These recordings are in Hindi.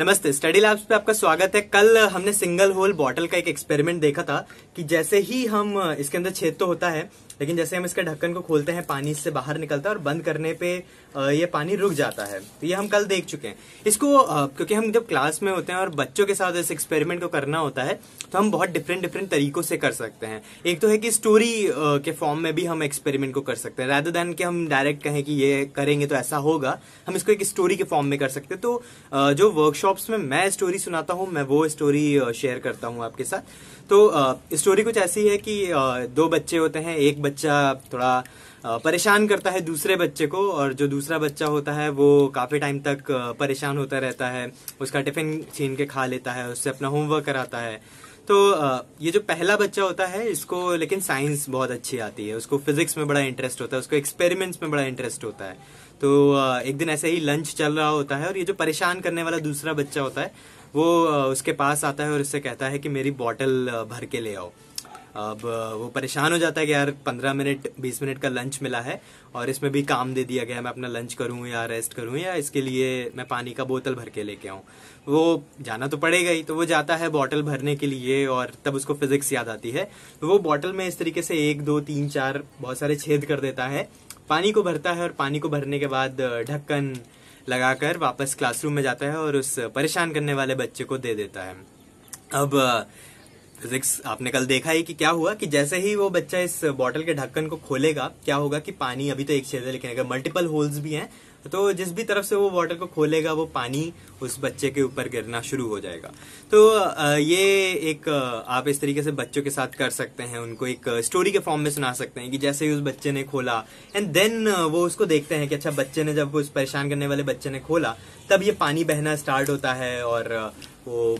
नमस्ते स्टडी लैब्स पे आपका स्वागत है कल हमने सिंगल होल बॉटल का एक एक्सपेरिमेंट देखा था कि जैसे ही हम इसके अंदर छेद तो होता है लेकिन जैसे हम इसके ढक्कन को खोलते हैं पानी इससे बाहर निकलता है और बंद करने पे ये पानी रुक जाता है तो ये हम कल देख चुके हैं इसको क्योंकि हम जब क्लास में होते हैं और बच्चों के साथ इस एक्सपेरिमेंट को करना होता है तो हम बहुत डिफरेंट डिफरेंट तरीकों से कर सकते हैं एक तो है कि स्टोरी के फॉर्म में भी हम एक्सपेरिमेंट को कर सकते हैं रैदर देन कि हम डायरेक्ट कहें कि ये करेंगे तो ऐसा होगा हम इसको एक स्टोरी के फॉर्म में कर सकते हैं तो जो वर्कशॉप्स में मैं स्टोरी सुनाता हूँ मैं वो स्टोरी शेयर करता हूँ आपके साथ तो स्टोरी कुछ ऐसी है कि दो बच्चे होते हैं एक बच्चे बच्चा थोड़ा परेशान करता है दूसरे बच्चे को और जो दूसरा बच्चा होता है वो काफ़ी टाइम तक परेशान होता रहता है उसका टिफिन छीन के खा लेता है उससे अपना होमवर्क कराता है तो ये जो पहला बच्चा होता है इसको लेकिन साइंस बहुत अच्छी आती है उसको फिजिक्स में बड़ा इंटरेस्ट होता है उसको एक्सपेरिमेंट्स में बड़ा इंटरेस्ट होता है तो एक दिन ऐसे ही लंच चल रहा होता है और ये जो परेशान करने वाला दूसरा बच्चा होता है वो उसके पास आता है और उससे कहता है कि मेरी बॉटल भर के ले आओ अब वो परेशान हो जाता है कि यार पंद्रह मिनट बीस मिनट का लंच मिला है और इसमें भी काम दे दिया गया मैं अपना लंच करूं या रेस्ट करूं या इसके लिए मैं पानी का बोतल भर के लेके आऊं वो जाना तो पड़ेगा ही तो वो जाता है बॉटल भरने के लिए और तब उसको फिजिक्स याद आती है तो वो बॉटल में इस तरीके से एक दो तीन चार बहुत सारे छेद कर देता है पानी को भरता है और पानी को भरने के बाद ढक्कन लगाकर वापस क्लासरूम में जाता है और उस परेशान करने वाले बच्चे को दे देता है अब फिजिक्स आपने कल देखा ही कि क्या हुआ कि जैसे ही वो बच्चा इस बॉटल के ढक्कन को खोलेगा क्या होगा कि पानी अभी तो एक छेद है लेकिन अगर मल्टीपल होल्स भी हैं तो जिस भी तरफ से वो बॉटल को खोलेगा वो पानी उस बच्चे के ऊपर गिरना शुरू हो जाएगा तो ये एक आप इस तरीके से बच्चों के साथ कर सकते हैं उनको एक स्टोरी के फॉर्म में सुना सकते हैं कि जैसे ही उस बच्चे ने खोला एंड देन वो उसको देखते हैं कि अच्छा बच्चे ने जब उस परेशान करने वाले बच्चे ने खोला तब ये पानी बहना स्टार्ट होता है और वो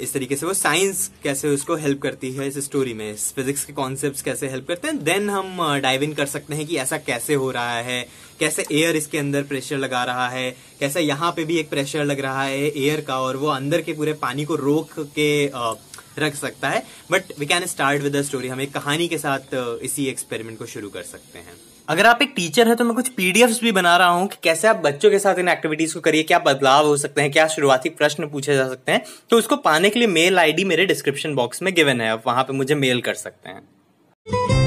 इस तरीके से वो साइंस कैसे उसको हेल्प करती है इस स्टोरी में फिजिक्स के कॉन्सेप्ट कैसे हेल्प करते हैं देन हम डाइव uh, इन कर सकते हैं कि ऐसा कैसे हो रहा है कैसे एयर इसके अंदर प्रेशर लगा रहा है कैसे यहाँ पे भी एक प्रेशर लग रहा है एयर का और वो अंदर के पूरे पानी को रोक के uh, रख सकता है but we can start with story हम एक कहानी के साथ uh, इसी एक्सपेरिमेंट को शुरू कर सकते हैं अगर आप एक टीचर है तो मैं कुछ पीडीएफ भी बना रहा हूँ कि कैसे आप बच्चों के साथ इन एक्टिविटीज़ को करिए क्या बदलाव हो सकते हैं क्या शुरुआती प्रश्न पूछे जा सकते हैं तो उसको पाने के लिए मेल आईडी मेरे डिस्क्रिप्शन बॉक्स में गिवन है आप वहां पर मुझे मेल कर सकते हैं